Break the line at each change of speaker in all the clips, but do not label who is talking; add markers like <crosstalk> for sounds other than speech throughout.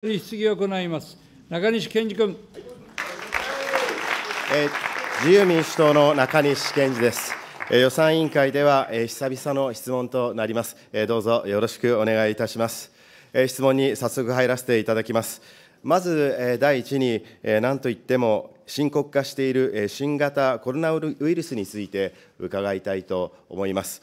質疑を行います。中西健二君。
え自由民主党の中西健二です。え予算委員会では、え久々の質問となります、えどうぞよろしくお願いいたします。え質問に早速入らせていただきます。まず、え第一に、え何と言っても深刻化している新型コロナウイルスについて伺いたいと思います。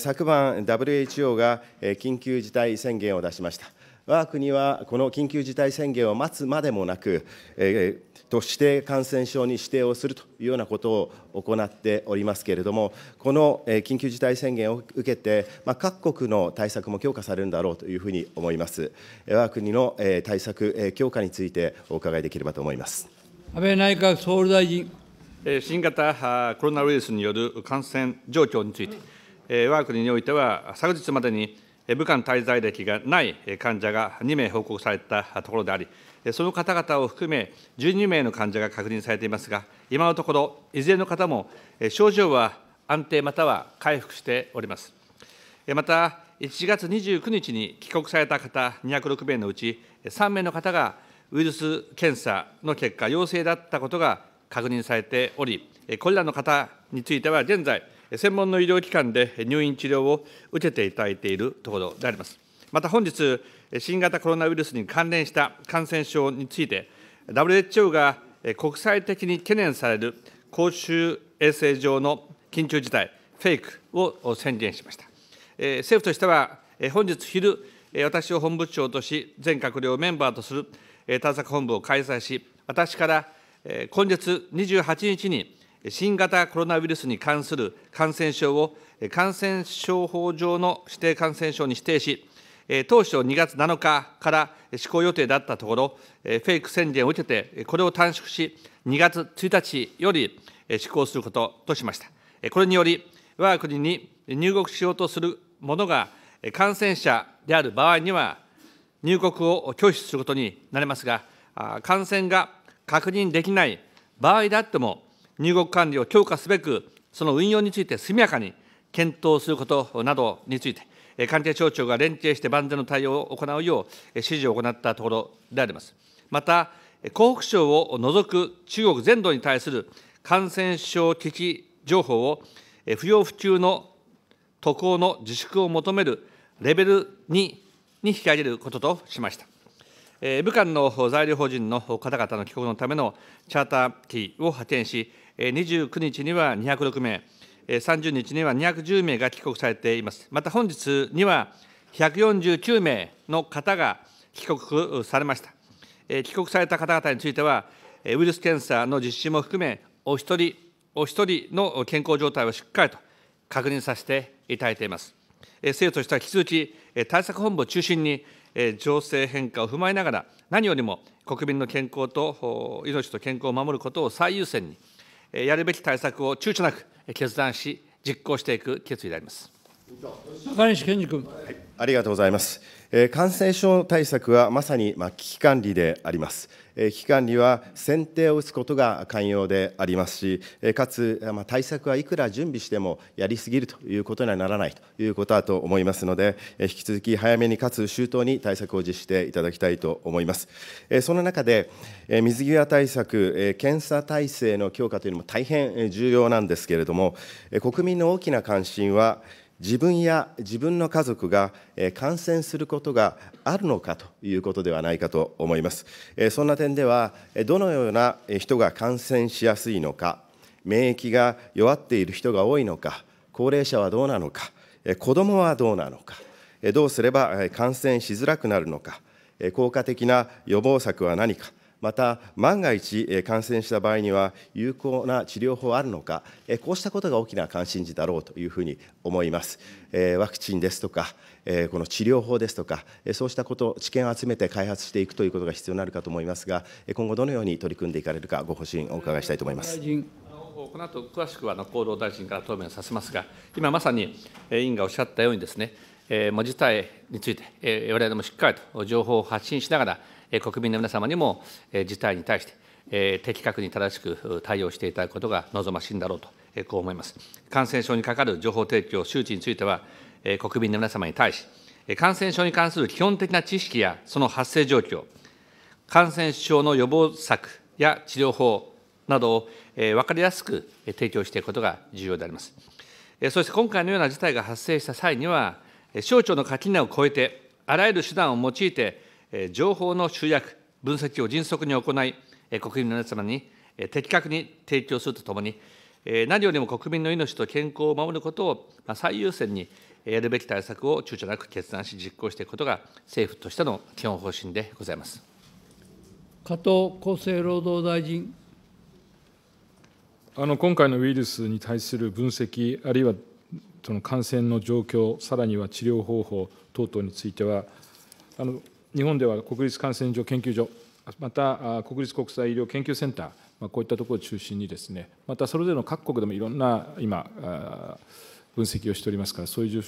昨晩、WHO が緊急事態宣言を出しました。我が国はこの緊急事態宣言を待つまでもなく、えー、と指定感染症に指定をするというようなことを行っておりますけれども、この緊急事態宣言を受けて、まあ、各国の対策も強化されるんだろうというふうに思います。我が国の対策強化についてお伺いできればと思います
安倍内閣総理大臣。
新型コロナウイルスによる感染状況について、我が国においては、昨日までに武漢滞在歴がない患者が2名報告されたところであり、その方々を含め、12名の患者が確認されていますが、今のところ、いずれの方も症状は安定または回復しております。また、1月29日に帰国された方206名のうち、3名の方がウイルス検査の結果、陽性だったことが確認されており、これらの方については現在、専門の医療機関で入院治療を受けていただいているところであります。また本日、新型コロナウイルスに関連した感染症について、WHO が国際的に懸念される公衆衛生上の緊急事態、フェイクを宣言しました。政府としては、本日昼、私を本部長とし、全閣僚メンバーとする対策本部を開催し、私から今月28日に、新型コロナウイルスに関する感染症を感染症法上の指定感染症に指定し、当初2月7日から施行予定だったところ、フェイク宣言を受けて、これを短縮し、2月1日より施行することとしました。これにより、我が国に入国しようとする者が感染者である場合には、入国を拒否することになりますが、感染が確認できない場合であっても、入国管理を強化すべく、その運用について速やかに検討することなどについて、関係省庁が連携して万全の対応を行うよう指示を行ったところであります。また、湖北省を除く中国全土に対する感染症危機情報を、不要不急の渡航の自粛を求めるレベル2に引き上げることとしました。え武漢の在留邦人の方々の帰国のためのチャーター機を派遣し、29日には206名、30日には210名が帰国されています。また本日には149名の方が帰国されました。帰国された方々については、ウイルス検査の実施も含め、お一人お一人の健康状態をしっかりと確認させていただいています。政府としては引き続き、対策本部を中心に、情勢変化を踏まえながら、何よりも国民の健康と命と健康を守ることを最優先に、やるべき対策を躊躇なく決断し、実行していく決意であります。
中西健二君、はい、ありがとうございます、え感染症対策はまさに、まあ、危機管理であります、期間には先手を打つことが肝要でありますし、かつ、ま対策はいくら準備してもやりすぎるということにはならないということだと思いますので、引き続き早めにかつ周到に対策を実施していただきたいと思います。その中で、水際対策、検査体制の強化というのも大変重要なんですけれども、国民の大きな関心は、自分や自分の家族が感染することがあるのかということではないかと思います。そんな点では、どのような人が感染しやすいのか、免疫が弱っている人が多いのか、高齢者はどうなのか、子どもはどうなのか、どうすれば感染しづらくなるのか、効果的な予防策は何か、また万が一感染した場合には有効な治療法あるのか、こうしたことが大きな関心事だろうというふうに思います。ワクチンですとか、この治療法ですとか、そうしたこと、知見を集めて開発していくということが必要になるかと思いますが、今後、どのように取り組んでいかれるか、ご方針をお伺いしたいと思います。
この後詳しくは厚労大臣から答弁させますが、今まさに委員がおっしゃったようにですね、事態について、われわれもしっかりと情報を発信しながら、国民の皆様にも事態に対して、的確に正しく対応していただくことが望ましいんだろうと、こう思います。感染症にかかる情報提供、周知については、国民の皆様に対し、感染症に関する基本的な知識やその発生状況、感染症の予防策や治療法などを分かりやすく提供していくことが重要であります。そして今回のような事態が発生した際には、省庁の垣根を越えて、あらゆる手段を用いて、情報の集約、分析を迅速に行い、国民の皆様に的確に提供するとともに、何よりも国民の命と健康を守ることを最優先にやるべき対策を躊躇なく決断し、実行していくことが政府としての基本方針でございます
加藤厚生労働大臣。
あの今回のウイルスに対する分析、あるいはその感染の状況、さらには治療方法等々については、あの日本では国立感染症研究所、また国立国際医療研究センター、まあ、こういったところを中心にです、ね、またそれぞれの各国でもいろんな今、分析をしておりますから、そういう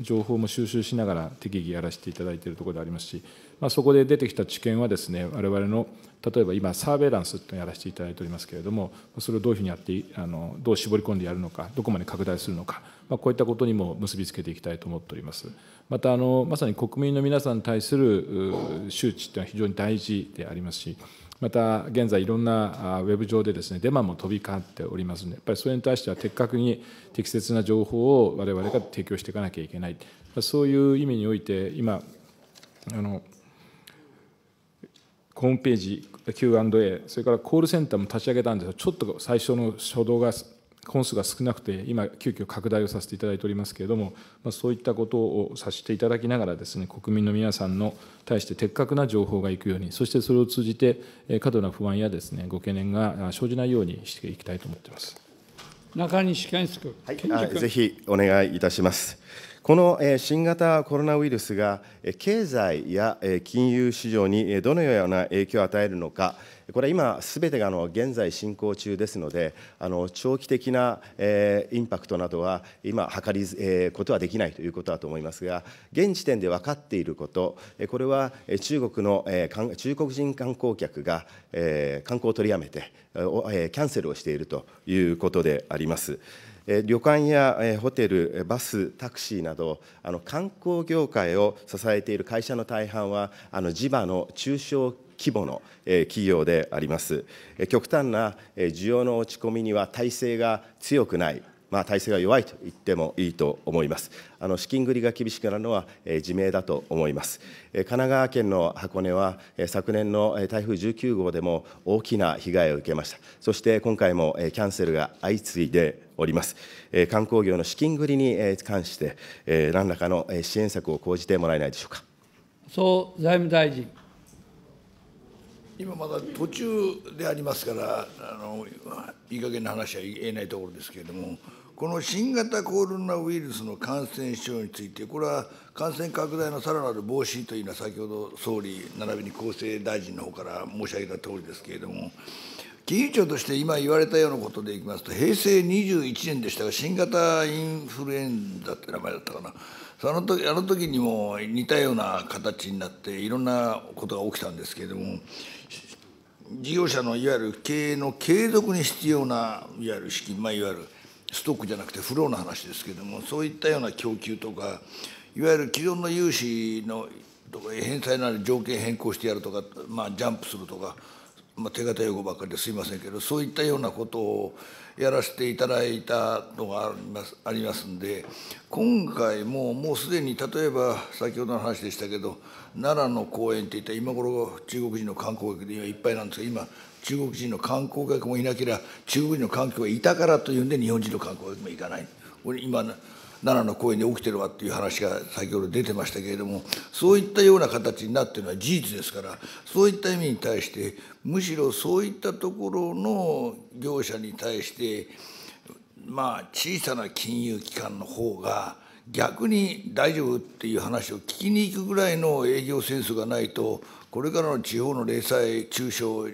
情報も収集しながら、適宜やらせていただいているところでありますし、まあ、そこで出てきた知見はですね我々の例えば今サーベイランスとやらせていただいておりますけれどもそれをどういうふうにやってあのどう絞り込んでやるのかどこまで拡大するのか、まあ、こういったことにも結びつけていきたいと思っておりますまたあのまさに国民の皆さんに対する周知っていうのは非常に大事でありますしまた現在いろんなウェブ上でですねデマも飛び交っておりますのでやっぱりそれに対しては的確に適切な情報を我々が提供していかなきゃいけないそういう意味において今あのホームページ Q&A それからコールセンターも立ち上げたんですがちょっと最初の初動が本数が少なくて今急遽拡大をさせていただいておりますけれども、まあ、そういったことをさせていただきながらですね国民の皆さんの対して的確な情報がいくようにそしてそれを通じて過度な不安やですねご懸念が生じないようにしていきたいと思っていま
す
中西健介
はい、ぜひお願いいたします。この新型コロナウイルスが経済や金融市場にどのような影響を与えるのか、これは今、すべてが現在進行中ですので、長期的なインパクトなどは今、図ることはできないということだと思いますが、現時点で分かっていること、これは中国の中国人観光客が観光を取りやめて、キャンセルをしているということであります。旅館やホテル、バス、タクシーなど、あの観光業界を支えている会社の大半は、あの地場の中小規模の企業であります。極端な需要の落ち込みには体制が強くないまあ、体制が弱いと言ってもいいと思います。あの資金繰りが厳しくなるのは、えー、自明だと思います。えー、神奈川県の箱根は、えー、昨年の台風19号でも大きな被害を受けました。そして今回も、えー、キャンセルが相次いでおります。えー、観光業の資金繰りに、えー、関して、えー、何らかの支援策を講じてもらえないでしょうか。
総財務大臣。今まだ途中でありますから、あのいい加減な話は言えないところですけれども。この新型コロナウイルスの感染症について、これは感染拡大のさらなる防止というのは、先ほど総理、並びに厚生大臣の方から申し上げたとおりですけれども、金融庁として今言われたようなことでいきますと、平成21年でしたが、新型インフルエンザって名前だったかな、その時あの時にも似たような形になって、いろんなことが起きたんですけれども、事業者のいわゆる経営の継続に必要な、いわゆる資金、まあ、いわゆるストックじゃなくてフローの話ですけどもそういったような供給とかいわゆる既存の融資のとか返済なり条件変更してやるとか、まあ、ジャンプするとか、まあ、手形用語ばっかりですいませんけどそういったようなことをやらせていただいたのがありますありますんで今回ももうすでに例えば先ほどの話でしたけど奈良の公園っていった今頃中国人の観光客でいっぱいなんですが今中国人の観光客もいなければ中国人の観客がいたからというんで日本人の観光客も行かない俺今奈良の公園で起きてるわっていう話が先ほど出てましたけれどもそういったような形になってるのは事実ですからそういった意味に対してむしろそういったところの業者に対してまあ小さな金融機関の方が逆に大丈夫っていう話を聞きに行くぐらいの営業センスがないとこれからの地方の零細中小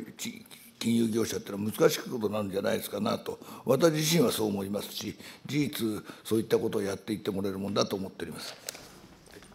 金融業者っていうのは難しいことなんじゃないですかなと私自身はそう思いますし事実そういったことをやっていってもらえるもんだと思っております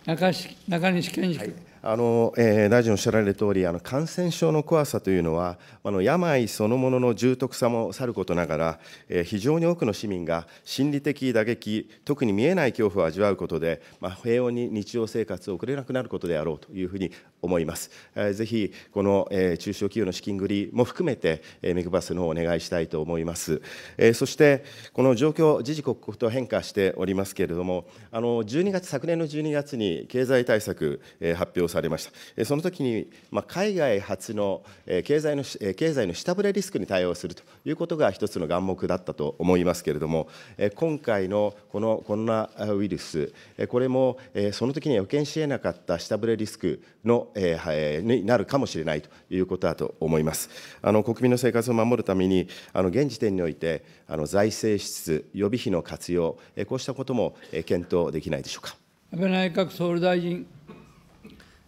中
中西健二君、は
いあの、えー、大臣おっしゃられる通り、あの感染症の怖さというのは、あの病そのものの重篤さもさることながら、えー、非常に多くの市民が心理的打撃、特に見えない恐怖を味わうことで、まあ、平穏に日常生活を送れなくなることであろうというふうに思います。えー、ぜひこの、えー、中小企業の資金繰りも含めて、えー、メグバスの方お願いしたいと思います。えー、そしてこの状況、時事刻々と変化しておりますけれども、あの12月昨年の12月に経済対策、えー、発表されました。その時に、まあ、海外発の経済の経済の下振れリスクに対応するということが一つの眼目だったと思いますけれども、今回のこのコロナウイルス、これもその時には予見しえなかった下振れリスクのえになるかもしれないということだと思います。あの国民の生活を守るために、あの現時点においてあの財政支出、予備費の活用、こうしたことも検討できないでしょうか。
安
倍内閣総理大臣。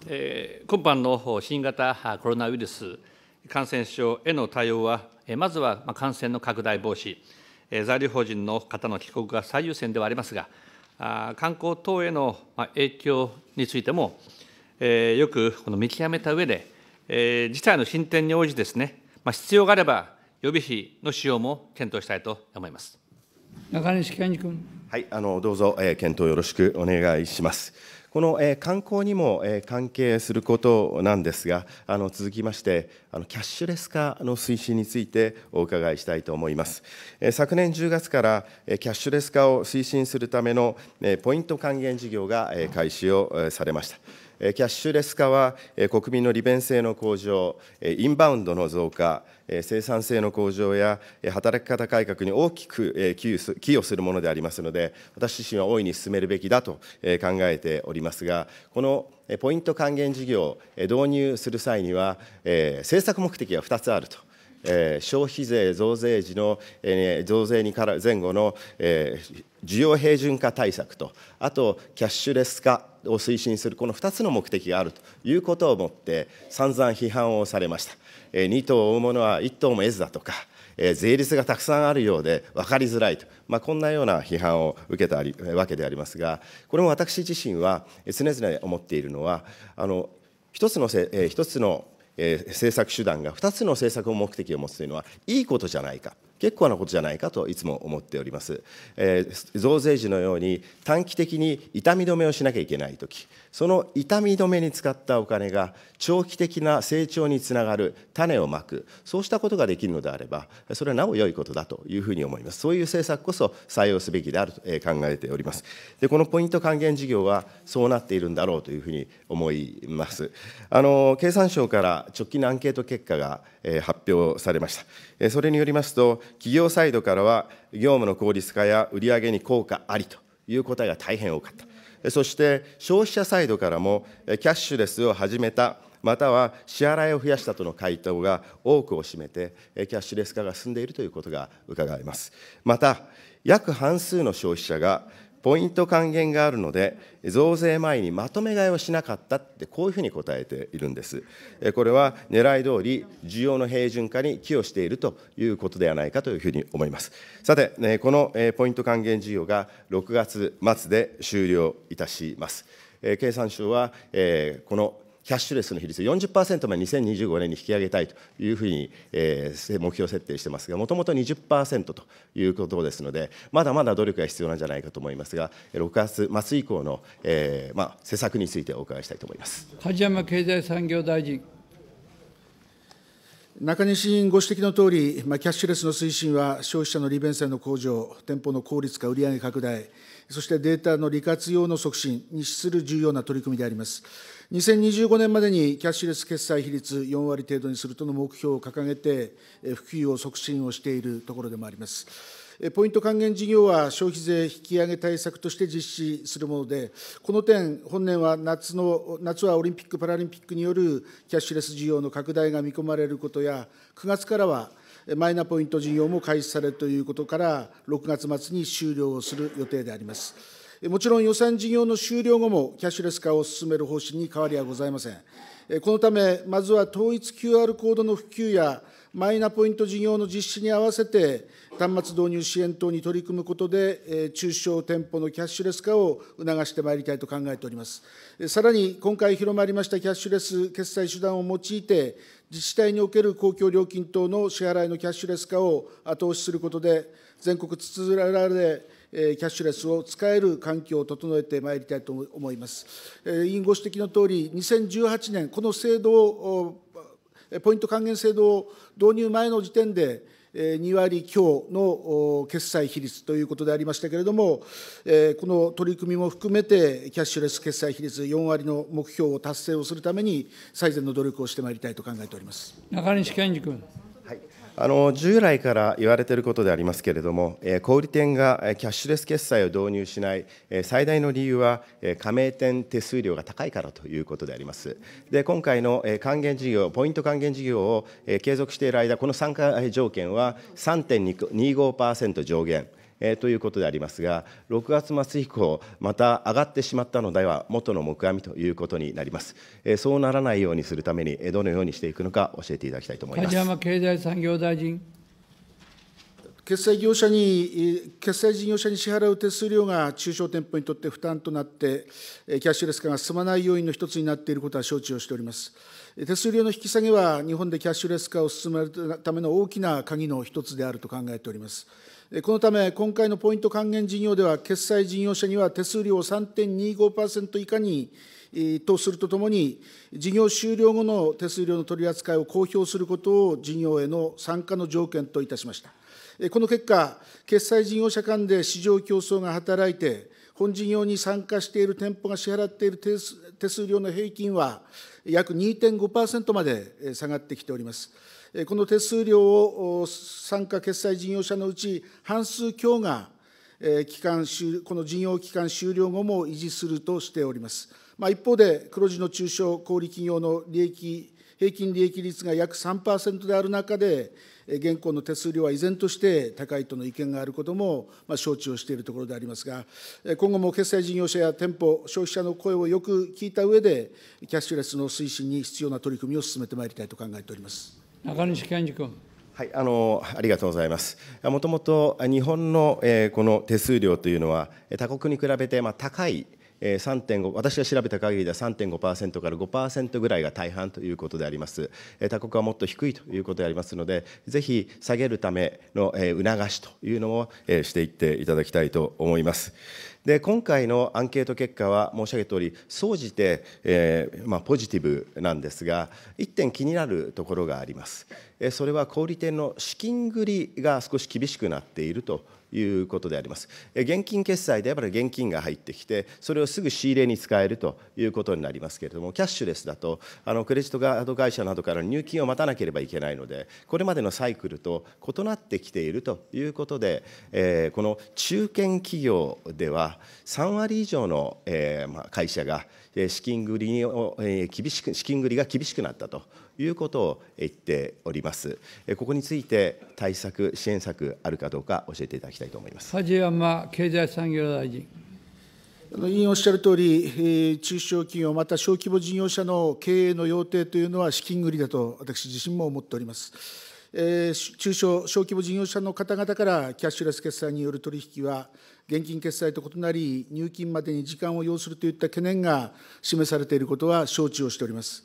今般の新型コロナウイルス感染症への対応は、まずは感染の拡大防止、在留邦人の方の帰国が最優先ではありますが、観光等への影響についても、よくこの見極めた上で、事態の進展に応じですね、必要があれば予備費の使用も検討したいと
思います中西健二君。
はい、あのどうぞ、え検討よろしくお願いします。この、え観光にも、え関係することなんですが、あの続きまして、あのキャッシュレス化の推進についてお伺いしたいと思います。え昨年10月から、えキャッシュレス化を推進するための、えポイント還元事業が、え開始を、されました。キャッシュレス化は国民の利便性の向上、インバウンドの増加、生産性の向上や働き方改革に大きく寄与するものでありますので、私自身は大いに進めるべきだと考えておりますが、このポイント還元事業導入する際には、政策目的が2つあると。え消費税増税時の、え増税にから前後の、え需要平準化対策と、あとキャッシュレス化を推進する、この2つの目的があるということをもって、散々批判をされました。え2頭を追うものは1頭も得ずだとか、え税率がたくさんあるようで分かりづらいと、まあ、こんなような批判を受けたわけでありますが、これも私自身は常々思っているのは、あの一つのせ、え一つのえー、政策手段が2つの政策を目的を持つというのは、いいことじゃないか。結構なことじゃないかといつも思っております。えー、増税時のように短期的に痛み止めをしなきゃいけないとき、その痛み止めに使ったお金が長期的な成長につながる種をまく、そうしたことができるのであれば、それはなお良いことだというふうに思います。そういう政策こそ採用すべきであると考えております。で、このポイント還元事業はそうなっているんだろうというふうに思います。あの経産省から直近のアンケート結果が発表されました。それによりますと、企業サイドからは業務の効率化や売上に効果ありという答えが大変多かった。そして消費者サイドからも、キャッシュレスを始めた、または支払いを増やしたとの回答が多くを占めて、キャッシュレス化が進んでいるということが伺えます。また、約半数の消費者が、ポイント還元があるので、増税前にまとめ買いをしなかったって、こういうふうに答えているんです。これは狙い通り、需要の平準化に寄与しているということではないかというふうに思います。さて、このポイント還元事業が6月末で終了いたします。経産省は、このキャッシュレスの比率40%まで2025年に引き上げたいというふうに、え目標設定してますが、もともと20%ということですので、まだまだ努力が必要なんじゃないかと思いますが、6月末以降の、えまあ、施策についてお伺いしたいと思います梶山経済産
業大臣。中西委員ご指摘のとおり、キャッシュレスの推進は消費者の利便性の向上、店舗の効率化、売上拡大、そしてデータの利活用の促進に資する重要な取り組みであります。2025年までにキャッシュレス決済比率4割程度にするとの目標を掲げて、普及を促進をしているところでもあります。ポイント還元事業は消費税引き上げ対策として実施するもので、この点、本年は夏の夏はオリンピック・パラリンピックによるキャッシュレス事業の拡大が見込まれることや、9月からはマイナポイント事業も開始されるということから、6月末に終了をする予定であります。もちろん予算事業の終了後もキャッシュレス化を進める方針に変わりはございません。このため、まずは統一 QR コードの普及やマイナポイント事業の実施に合わせて、端末導入支援等に取り組むことで、中小店舗のキャッシュレス化を促してまいりたいと考えております。さらに、今回広まりましたキャッシュレス決済手段を用いて、自治体における公共料金等の支払いのキャッシュレス化を後押しすることで、全国津々浦々でキャッシュレスを使える環境を整えてまいりたいと思います。委員ご指摘のとおり、2018年、この制度をポイント還元制度を導入前の時点で、2割強の決済比率ということでありましたけれども、この取り組みも含めて、キャッシュレス決済比率4割の目標を達成をするために、最善の努力をしてまいりたいと考えております
中西健二君。
あの従来から言われていることでありますけれども、小売店がキャッシュレス決済を導入しない、最大の理由は、加盟店手数料が高いからということであります。で今回の還元事業、ポイント還元事業を継続している間、この参加条件は3.25%上限。えー、ということでありますが、6月末以降、また上がってしまったのでは、元の目阿弥ということになります、えー、そうならないようにするために、どのようにしていくのか、教えていただきたいと思います梶
山経済産業大臣。
決済業者に、決済事業者に支払う手数料が中小店舗にとって負担となって、キャッシュレス化が進まない要因の一つになっていることは承知をしております。手数料の引き下げは、日本でキャッシュレス化を進めるための大きな鍵の一つであると考えております。このため、今回のポイント還元事業では、決済事業者には手数料を3.25%以下にとするとともに、事業終了後の手数料の取り扱いを公表することを事業への参加の条件といたしました。この結果、決済事業者間で市場競争が働いて、本事業に参加している店舗が支払っている手数料の平均は、約2.5%まで下がってきております。この手数料を参加決済事業者のうち半数強が、期間この事業期間終了後も維持するとしております。まあ、一方で、黒字の中小小売企業の利益平均利益率が約3%である中で、現行の手数料は依然として高いとの意見があることも、承知をしているところでありますが、今後も決済事業者や店舗、消費者の声をよく聞いた上で、キャッシュレスの推進に必要な取り組みを進めてまいりたいと考えております。
中西健二君。
はい、あのありがとうございます。もともと日本の、えー、この手数料というのは他国に比べてまあ高い3.5私が調べた限りでは3.5%から5%ぐらいが大半ということであります他国はもっと低いということでありますのでぜひ下げるための促しというのをしていっていただきたいと思います。で今回のアンケート結果は申し上げたとおり、総じて、えー、まあ、ポジティブなんですが、1点気になるところがあります。えそれは小売店の資金繰りが少し厳しくなっているということであります。現金決済であれば現金が入ってきて、それをすぐ仕入れに使えるということになりますけれども、キャッシュレスだと、あのクレジットカード会社などから入金を待たなければいけないので、これまでのサイクルと異なってきているということで、えー、この中堅企業では、は3割以上の、えーまあ、会社が資金繰りを、えー、厳しく資金繰りが厳しくなったということを言っております。ここについて対策支援策あるかどうか教えていただきたいと思いま
す。梶山経済産業大臣。
委員おっしゃる通り、中小企業、また小規模事業者の経営の要諦というのは資金繰りだと、私自身も思っております。中小、小規模事業者の方々からキャッシュレス決済による取引は、現金決済と異なり、入金までに時間を要するといった懸念が示されていることは承知をしております。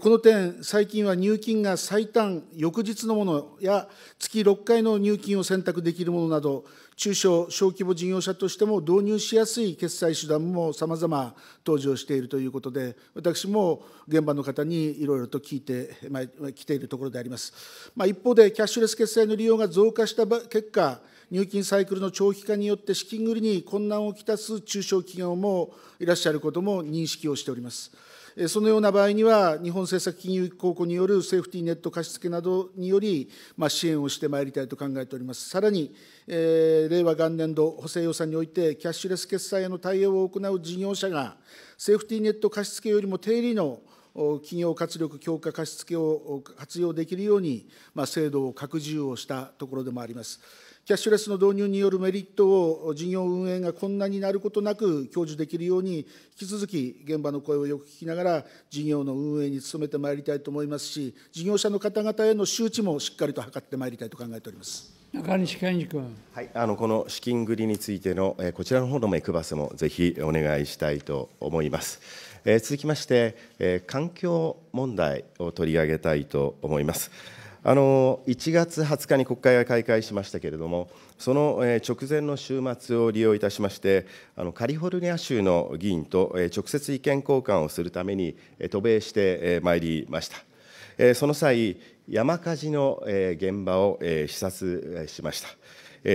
この点、最近は入金が最短翌日のものや月6回の入金を選択できるものなど、中小・小規模事業者としても導入しやすい決済手段もさまざま登場しているということで、私も現場の方にいろいろと聞いて、まあ、来ているところであります。まあ、一方で、キャッシュレス決済の利用が増加した結果、入金サイクルの長期化によって資金繰りに困難をきたす中小企業もいらっしゃることも認識をしております。そのような場合には、日本政策金融公庫によるセーフティーネット貸付などにより、支援をしてまいりたいと考えております。さらに、令和元年度補正予算において、キャッシュレス決済への対応を行う事業者が、セーフティーネット貸付よりも低利の企業活力強化貸付を活用できるように、制度を拡充をしたところでもあります。キャッシュレスの導入によるメリットを事業運営が困難になることなく享受できるように、引き続き現場の声をよく聞きながら、事業の運営に努めてまいりたいと思いますし、事業者の方々への周知もしっかりと図ってまいりたいと考えております。中西健二君、
はい、あのこの資金繰りについての、えこちらの方の目配せもぜひお願いしたいと思います。え続きまして、え環境問題を取り上げたいと思います。あの1月20日に国会が開会しましたけれども、その直前の週末を利用いたしまして、あのカリフォルニア州の議員と直接意見交換をするために渡米してまいりました。その際、山火事の現場を視察しました。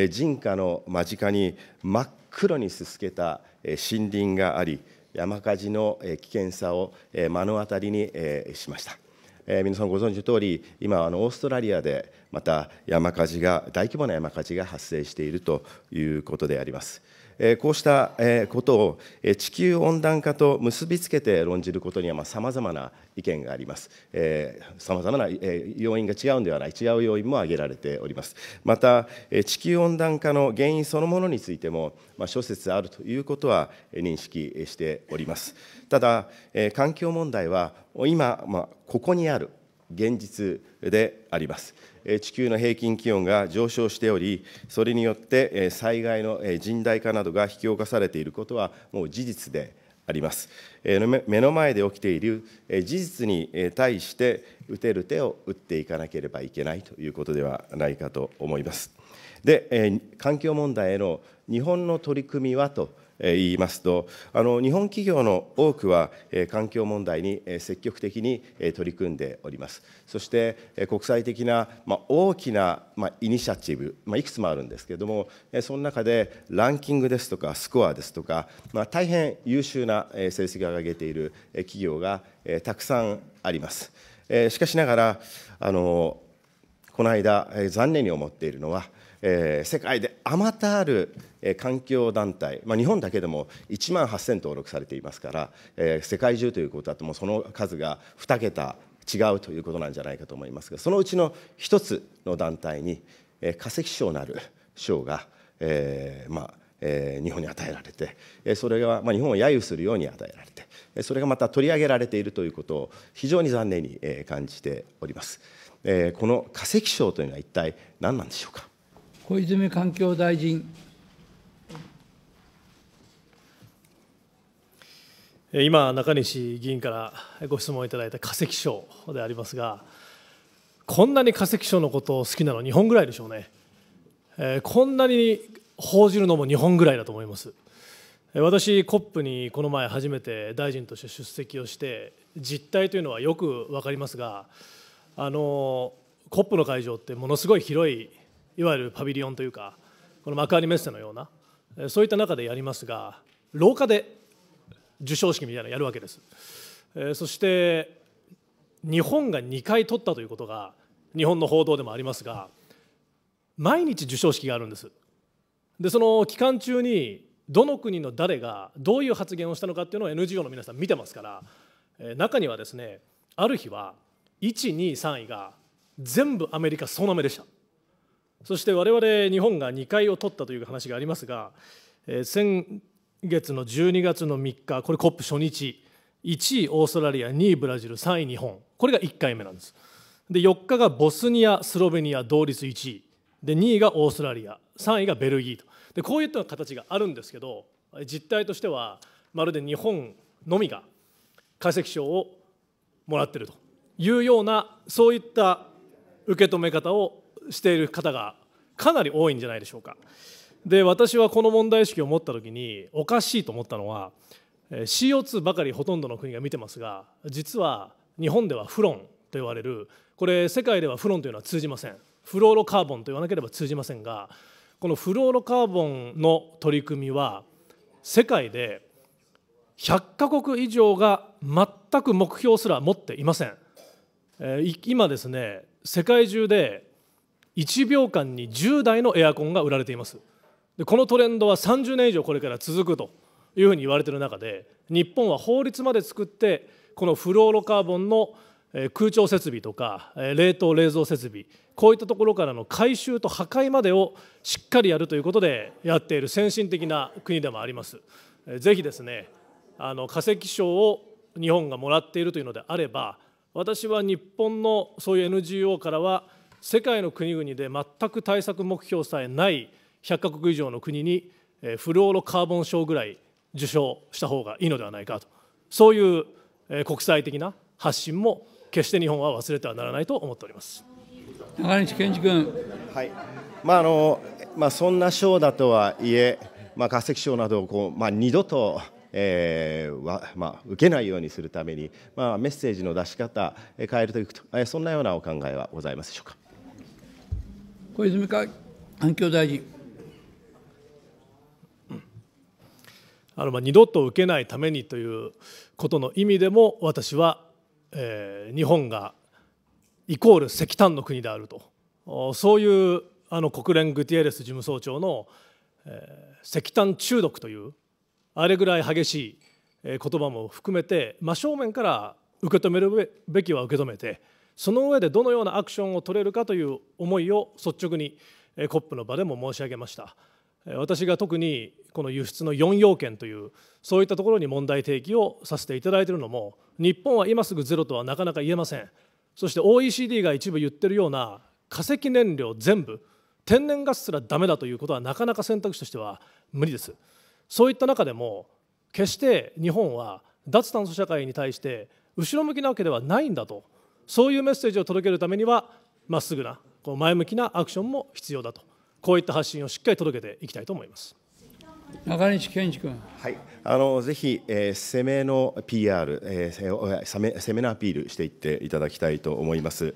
人家の間近に真っ黒にすすけた森林があり、山火事の危険さを目の当たりにしました。えー、皆さんご存知の通り、今、あのオーストラリアでまた山火事が、大規模な山火事が発生しているということであります。こうしたことを地球温暖化と結びつけて論じることにはさまざまな意見があります。さまざまな要因が違うんではない、違う要因も挙げられております。また、地球温暖化の原因そのものについても、ま諸説あるということは認識しております。ただ、環境問題は今、まここにある現実であります。地球の平均気温が上昇しており、それによって災害の甚大化などが引き起こされていることはもう事実であります。目の前で起きている事実に対して打てる手を打っていかなければいけないということではないかと思います。で、環境問題への日本の取り組みはと言いますと、あの日本企業の多くは、環境問題に積極的に取り組んでおります。そして国際的な、まあ、大きな、まあ、イニシアチブ、まあ、いくつもあるんですけれども、その中でランキングですとか、スコアですとか、まあ、大変優秀な成績を上げている企業がたくさんあります。しかしながら、あのこの間、残念に思っているのは、えー、世界であまたある環境団体、まあ、日本だけでも1万8000登録されていますから、えー、世界中ということだともうその数が2桁違うということなんじゃないかと思いますがそのうちの1つの団体に、えー、化石賞なる賞が、えー、まあえー、日本に与えられて、えー、それが、まあ、日本を揶揄するように与えられて、えー、それがまた取り上げられているということを非常に残念に、えー、感じております、えー、この化石賞というのは一体何なんでしょうか
小泉環境大臣。
今、中西議員からご質問いただいた化石賞でありますが、こんなに化石賞のことを好きなの、日本ぐらいでしょうね、えー、こんなに報じるのも日本ぐらいだと思います。私、COP にこの前、初めて大臣として出席をして、実態というのはよく分かりますが、あの COP の会場って、ものすごい広いいわゆるパビリオンというかこの幕張メッセのようなそういった中でやりますが廊下で授賞式みたいなのやるわけです、えそして日本が2回取ったということが日本の報道でもありますが毎日授賞式があるんですでその期間中にどの国の誰がどういう発言をしたのかっていうのを NGO の皆さん見てますから中にはですねある日は123位が全部アメリカ総なめでしたそして我々日本が2回を取ったという話がありますが、えー、先月の12月の3日これ COP 初日1位オーストラリア2位ブラジル3位日本これが1回目なんですで4日がボスニアスロベニア同率1位で2位がオーストラリア3位がベルギーとでこういった形があるんですけど実態としてはまるで日本のみが化石賞をもらってるというようなそういった受け止め方をしている方がかなり多いんじゃないでしょうか。で私はこの問題意識を持った時におかしいと思ったのは CO2 ばかりほとんどの国が見てますが実は日本ではフロンと言われるこれ世界ではフロンというのは通じませんフローロカーボンと言わなければ通じませんがこのフローロカーボンの取り組みは世界で100カ国以上が全く目標すら持っていません今ですね世界中で1秒間に10台のエアコンが売られていますでこのトレンドは30年以上これから続くというふうに言われている中で日本は法律まで作ってこのフローロカーボンの空調設備とか冷凍冷蔵設備こういったところからの回収と破壊までをしっかりやるということでやっている先進的な国でもあります。ぜひですねあの化石賞を日本がもらっているというのであれば私は日本のそういう NGO からは世界の国々で全く対策目標さえない100か国以上の国にフルオーロカーボン賞ぐらい受賞した方がいいのではないかとそういう国際的な発信も決して日本は忘れてはならないと思っております
中西健二君、はいまああのまあ、そんな賞だとはいえ、まあ、化石賞などをこう、まあ、二度とえーまあ、受けないようにするために、まあ、メッセージの出し方、え変えていくと、えそんなようなお考えはございますでしょうか。小泉環境大臣。
あのまあ二度と受けないためにということの意味でも私は、えー、日本がイコール石炭の国であるとそういうあの国連グティエレス事務総長の、えー、石炭中毒というあれぐらい激しい言葉も含めて真正面から受け止めるべきは受け止めてその上でどのようなアクションを取れるかという思いを率直に COP の場でも申し上げました私が特にこの輸出の4要件というそういったところに問題提起をさせていただいているのも日本は今すぐゼロとはなかなか言えませんそして OECD が一部言ってるような化石燃料全部天然ガスすらダメだということはなかなか選択肢としては無理ですそういった中でも決して日本は脱炭素社会に対して後ろ向きなわけではないんだとそういうメッセージを届けるためにはまっすぐなこう前向きなアクションも必要だとこういった発信をしっかり届けていきたいと思います。中西健一君、はい、
あのぜひ、えー、攻めの PR、えー、攻め攻めのアピールしていっていただきたいと思います。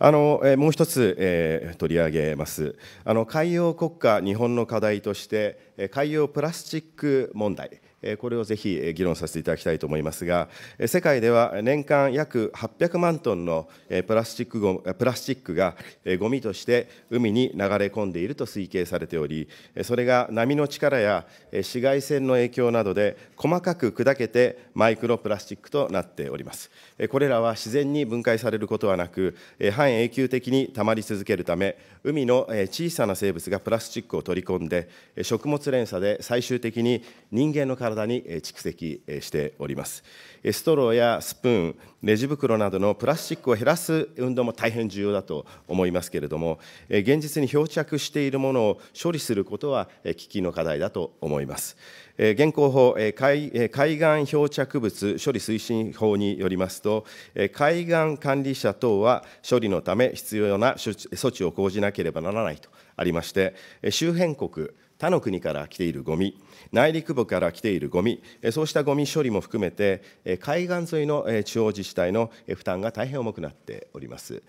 あのえー、もう一つ、えー、取り上げますあの海洋国家日本の課題として海洋プラスチック問題これをぜひ議論させていただきたいと思いますが、世界では年間約800万トンのプラスチックごプラスチックがゴミとして海に流れ込んでいると推計されており、それが波の力や紫外線の影響などで細かく砕けてマイクロプラスチックとなっております。これらは自然に分解されることはなく、半永久的に溜まり続けるため、海の小さな生物がプラスチックを取り込んで、食物連鎖で最終的に人間の体に蓄積しておりますストローやスプーンレジ袋などのプラスチックを減らす運動も大変重要だと思いますけれども現実に漂着しているものを処理することは危機の課題だと思います現行法海岸漂着物処理推進法によりますと海岸管理者等は処理のため必要な措置を講じなければならないとありまして周辺国他の国から来ているごみ、内陸部から来ているごみ、そうしたごみ処理も含めて、海岸沿いの地方自治体の負担が大変重くなっております。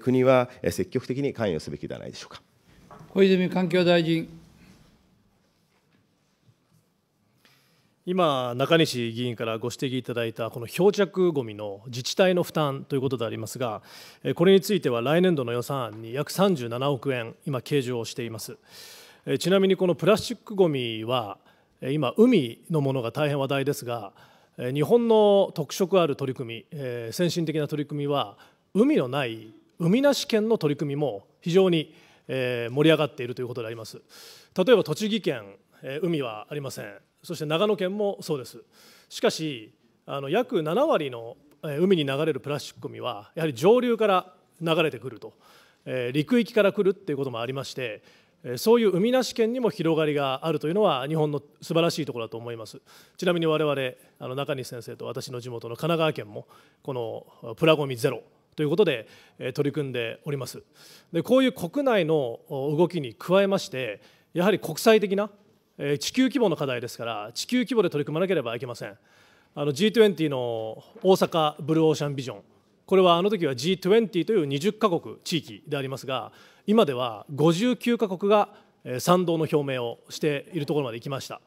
国は積極的に関与すべきではないでしょうか。
小泉環境大臣。今、中西議員からご指摘いただいたこの漂着ごみの自治体の負担ということでありますが、これについては来年度の予算案に約37億円、今、計上をしています。ちなみにこのプラスチックごみは今海のものが大変話題ですが日本の特色ある取り組み先進的な取り組みは海のない海なし県の取り組みも非常に盛り上がっているということであります例えば栃木県海はありませんそして長野県もそうですしかしあの約7割の海に流れるプラスチックごみはやはり上流から流れてくると陸域から来るっていうこともありましてそういう海なし県にも広がりがあるというのは日本の素晴らしいところだと思いますちなみに我々あの中西先生と私の地元の神奈川県もこのプラゴミゼロということで取り組んでおりますでこういう国内の動きに加えましてやはり国際的な地球規模の課題ですから地球規模で取り組まなければいけませんの G20 の大阪ブルーオーシャンビジョンこれはあの時は G20 という20カ国地域でありますが今では59カ国が賛同の表明をしているところまで行きました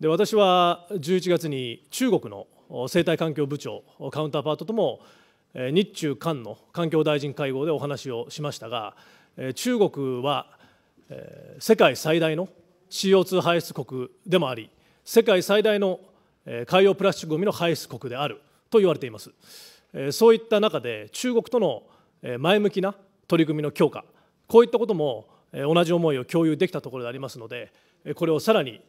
で私は11月に中国の生態環境部長カウンターパートとも日中韓の環境大臣会合でお話をしましたが中国は世界最大の CO2 排出国でもあり世界最大の海洋プラスチックごみの排出国であると言われていますそういった中で中国との前向きな取り組みの強化こういったことも同じ思いを共有できたところでありますのでこれをさらに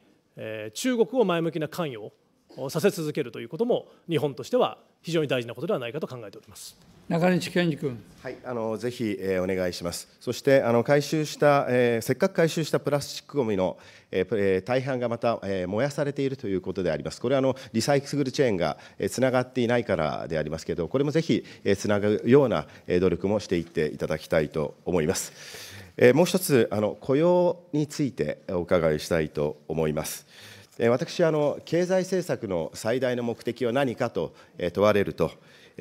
中国を前向きな関与をさせ続けるということも日本としては非常に大事なことではないかと考えております。
中西健二君。
はい、あのぜひ、えー、お願いします。そしてあの回収した、えー、せっかく回収したプラスチックごみの、えー、大半がまた、えー、燃やされているということであります。これはあのリサイクルチェーンがつな、がっていないからでありますけど、これもぜひ、えー、つながるような、えー、努力もしていっていただきたいと思います。えー、もう一つあの雇用についてお伺いしたいと思います。私あの経済政策の最大の目的は何かと問われると。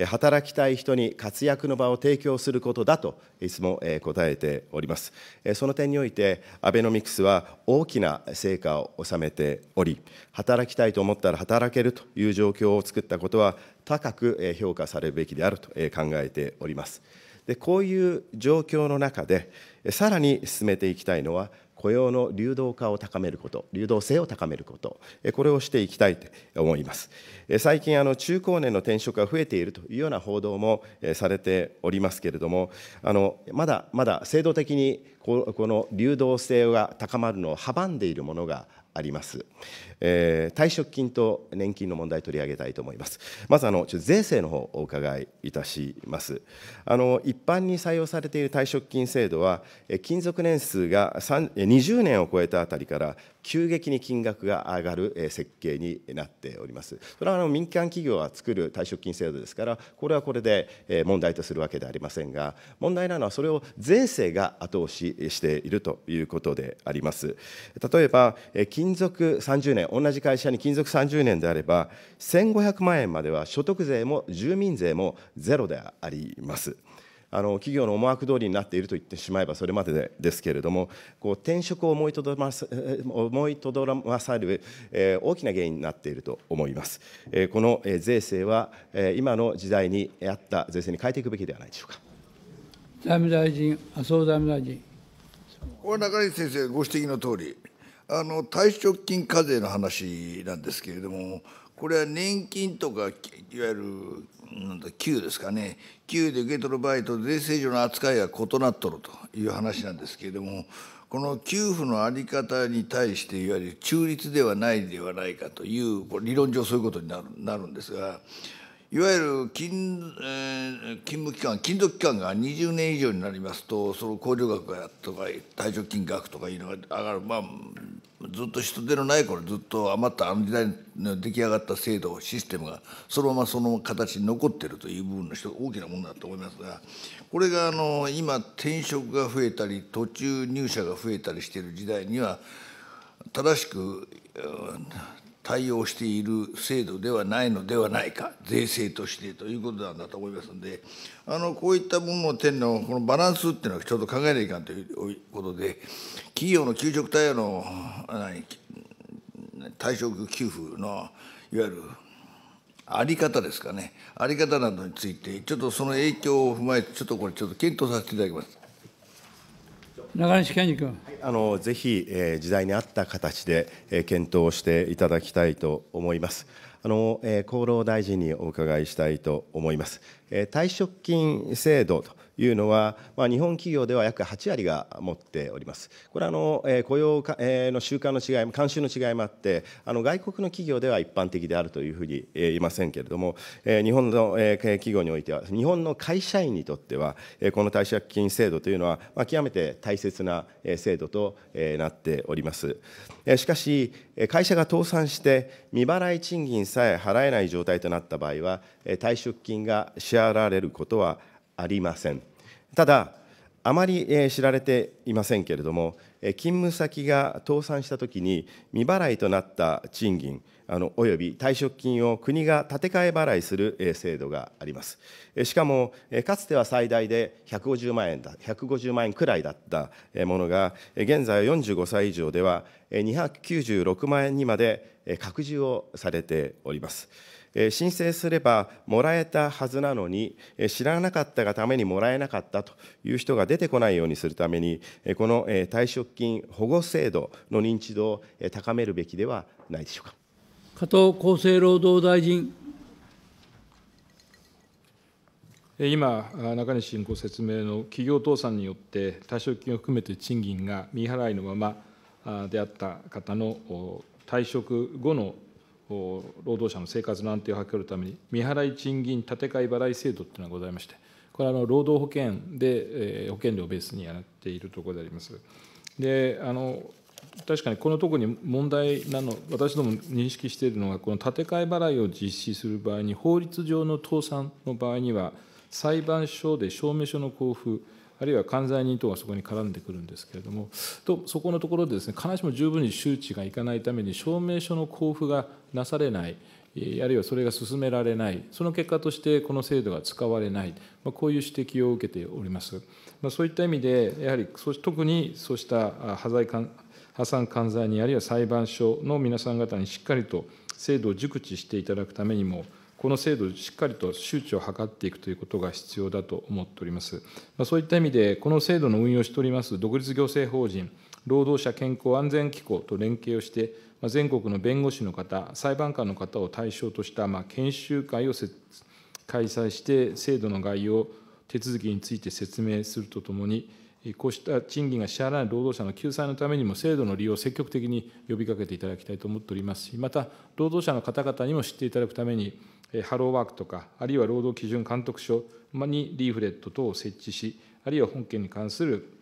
働きたい人に活躍の場を提供することだといつも答えております。その点において、アベノミクスは大きな成果を収めており、働きたいと思ったら働けるという状況を作ったことは、高く評価されるべきであると考えております。でこういう状況の中でさらに進めていきたいのは雇用の流動化を高めること、流動性を高めること、これをしていきたいと思います。最近、あの中高年の転職が増えているというような報道もされておりますけれども、あのまだまだ制度的にこの流動性が高まるのを阻んでいるものがあります。えー、退職金と年金の問題取り上げたいと思います。まずあの税制の方お伺いいたします。あの一般に採用されている退職金制度は、勤続年数が20年を超えたあたりから急激に金額が上がる設計になっております。それはあの民間企業が作る退職金制度ですから、これはこれで問題とするわけではありませんが、問題なのはそれを税制が後押ししているということであります。例えば勤続30年同じ会社に勤続30年であれば1500万円までは所得税も住民税もゼロであります。あの企業の思惑通りになっていると言ってしまえばそれまでですけれどもこう転職を思いとどま <laughs> 思いとどまさる、えー、大きな原因になっていると思います、えー、この税制は、えー、今の時代に合った税制に変えていくべきではないでしょうか財
務大臣麻生財務大臣
これ中西先生ご指摘の通りあの退職金課税の話なんですけれどもこれは年金とかいわゆるなんだ給ですかね給で受け取る場合と税制上の扱いが異なっとるという話なんですけれどもこの給付の在り方に対していわゆる中立ではないではないかというこ理論上そういうことになるなるんですが。いわゆる勤,、えー、勤務期間勤続期間が20年以上になりますとその控除額がとか退職金額とかいうのが上がるまあずっと人手のない頃ずっと余ったあの時代の出来上がった制度システムがそのままその形に残っているという部分の人大きなものだと思いますがこれがあの今転職が増えたり途中入社が増えたりしている時代には正しく、うん対応している制度ではないのではないか、税制としてということなんだと思いますので、あのこういったものの点のこのバランスっていうのはちょっと考えないかんということで、企業の給食対応の退職給付のいわゆるあり方ですかね、あり方などについて、ちょっとその影響を踏まえて、ちょっとこれ、ちょっと検討させていただきます。
中西健二君、はい、
あのぜひ、えー、時代に合った形で、えー、検討していただきたいと思います。あの、えー、厚労大臣にお伺いしたいと思います。退職金制度というのは、まあ、日本企業では約8割が持っております。これはの、えー、雇用か、えー、の習慣の違い、慣習の違いもあって、あの外国の企業では一般的であるというふうに、えー、言いませんけれども、えー、日本の、えー、企業においては、日本の会社員にとっては、えー、この退職金制度というのは、まあ、極めて大切な制度と、えー、なっております。えー、しかし、会社が倒産して、未払い賃金さえ払えない状態となった場合は、退職金が支支られることはありません。ただ、あまり知られていませんけれども、勤務先が倒産したときに、未払いとなった賃金、あのおよび退職金を国が立て替え払いする制度があります。しかも、かつては最大で150万円だ、150万円くらいだったものが、現在は45歳以上では296万円にまで拡充をされております。申請すればもらえたはずなのに、知らなかったがためにもらえなかったという人が出てこないようにするために、この退職金保護制度の認知度を高めるべきではないでしょうか。
加藤厚生労働大臣。
今、中西委員ご説明の企業倒産によって退職金を含めて賃金が未払いのままであった方の退職後の労働者の生活の安定を図るために、未払い賃金立て替え払い制度というのがございまして、これはあの労働保険で、えー、保険料をベースにやっているところであります。であの確かにこのところに問題なの、私ども認識しているのが、この建て替え払いを実施する場合に、法律上の倒産の場合には、裁判所で証明書の交付、あるいは管財人等がそこに絡んでくるんですけれども、とそこのところでです、ね、必ずしも十分に周知がいかないために、証明書の交付がなされない、あるいはそれが進められない、その結果としてこの制度が使われない、まあ、こういう指摘を受けております。まあ、そういった意味で、やはり特にそうした破財破産管財人、あるいは裁判所の皆さん方にしっかりと制度を熟知していただくためにも、この制度、しっかりと周知を図っていくということが必要だと思っております。まあ、そういった意味で、この制度の運用しております独立行政法人、労働者健康安全機構と連携をして、まあ、全国の弁護士の方、裁判官の方を対象としたまあ研修会を開催して、制度の概要、手続きについて説明するとともに、こうした賃金が支払わない労働者の救済のためにも、制度の利用を積極的に呼びかけていただきたいと思っておりますし、また、労働者の方々にも知っていただくために、ハローワークとか、あるいは労働基準監督署にリーフレット等を設置し、あるいは本件に関する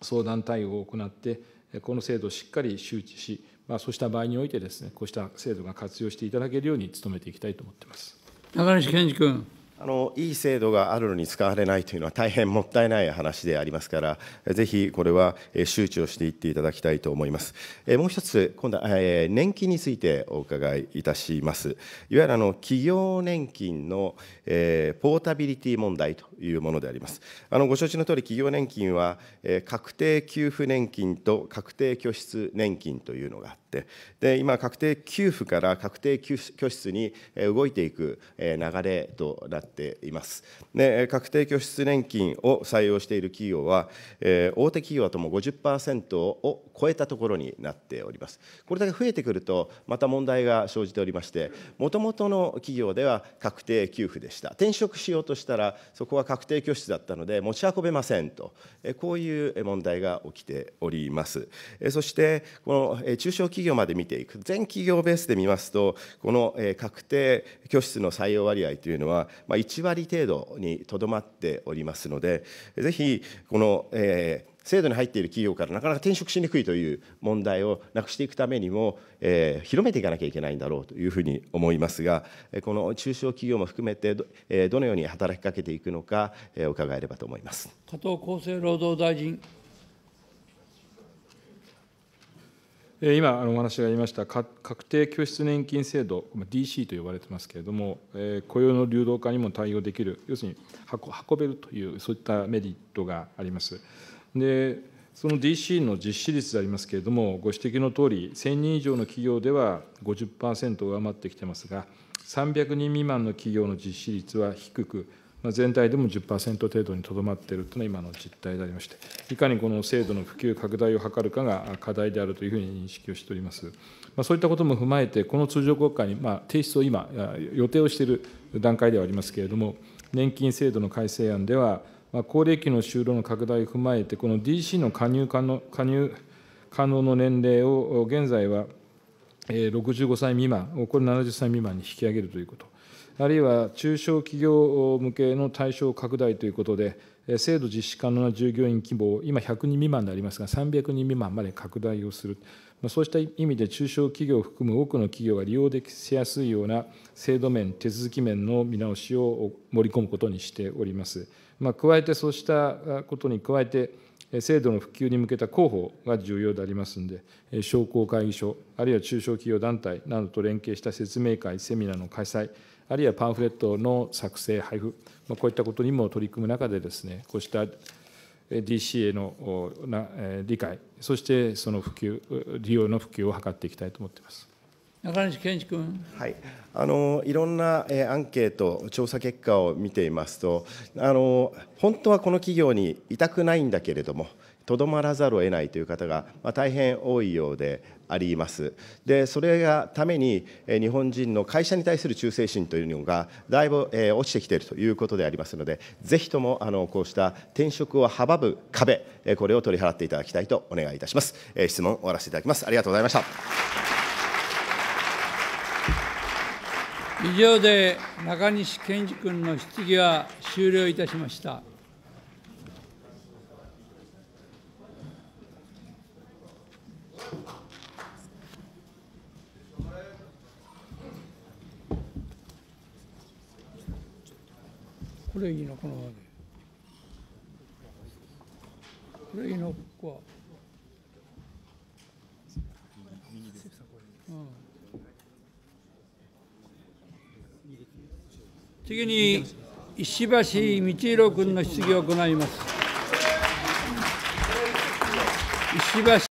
相談対応を行って、この制度をしっかり周知し、まあ、そうした場合においてです、ね、こうした制度が活用していただけるように努めていきたいと思っています
中西健二君。あのいい制度があるのに使われないというのは大変もったいない話でありますから、ぜひこれは周知をしていっていただきたいと思います。えもう一つ、今度はえ年金についてお伺いいたします。いわゆるあの企業年金のえポータビリティ問題というものであります。あのご承知の通り、企業年金は、え確定給付年金と確定拠出年金というのがあって、で今、確定給付から確定拠出に動いていく流れとなっています。で確定拠出年金を採用している企業は、え大手企業はとも50%を超えたところになっております。これだけ増えてくると、また問題が生じておりまして、もともとの企業では確定給付でした。転職しようとしたら、そこは確定拠出だったので持ち運べませんとこういう問題が起きておりますそしてこの中小企業まで見ていく全企業ベースで見ますとこの確定拠出の採用割合というのは1割程度にとどまっておりますのでぜひこの、えー制度に入っている企業からなかなか転職しにくいという問題をなくしていくためにも、えー、広めていかなきゃいけないんだろうというふうに思いますが、この中小企業も含めてど、えー、どのように働きかけていくのか、えー、伺えればと思います
加藤厚生労働大臣。
今、
お話がありました確定拠出年金制度、DC と呼ばれてますけれども、雇用の流動化にも対応できる、要するに運べるという、そういったメリットがあります。その DC の実施率でありますけれども、ご指摘のとおり、1000人以上の企業では50%を上回ってきてますが、300人未満の企業の実施率は低く、まあ、全体でも10%程度にとどまっているというのが今の実態でありまして、いかにこの制度の普及拡大を図るかが課題であるというふうに認識をしております。まあ、そういったことも踏まえて、この通常国会に、まあ、提出を今、予定をしている段階ではありますけれども、年金制度の改正案では、高齢期の就労の拡大を踏まえて、この DC の加入可能加入可能の年齢を現在は65歳未満これ70歳未満に引き上げるということ、あるいは中小企業向けの対象拡大ということで、制度実施可能な従業員規模を今100人未満でありますが、300人未満まで拡大をする、そうした意味で中小企業を含む多くの企業が利用できやすいような制度面、手続き面の見直しを盛り込むことにしております。ま加えてそうしたことに加えて、制度の普及に向けた広報が重要でありますので、商工会議所、あるいは中小企業団体などと連携した説明会、セミナーの開催、あるいはパンフレットの作成、配布、こういったことにも取り組む中でです、ね、こうした DCA の理解、そしてその普及、利用の普及を図
っていきたいと思っています。
中西健一君。
はい。あのいろんな、えアンケート調査結果を見ていますと、あの本当はこの企業にいたくないんだけれども。とどまらざるを得ないという方が、まあ、大変多いようでありますでそれがために日本人の会社に対する忠誠心というのがだいぶ、え落ちてきているということでありますのでぜひともあのこうした転職を阻む壁これを取り払っていただきたいとお願いいたします、え質問終わらせていただきますありがとうございました以上で中
西健二君の質疑は終了いたしました。これいいのこのままで。これいいのここは。次に石橋道弘君の質疑を行います。石橋